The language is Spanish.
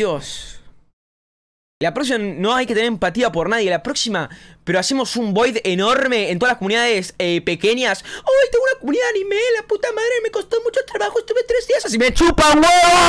Dios. La próxima no hay que tener empatía por nadie. La próxima, pero hacemos un void enorme en todas las comunidades eh, pequeñas. ¡Ay, tengo una comunidad anime! ¡La puta madre! Me costó mucho trabajo. Estuve tres días así. ¡Me chupa un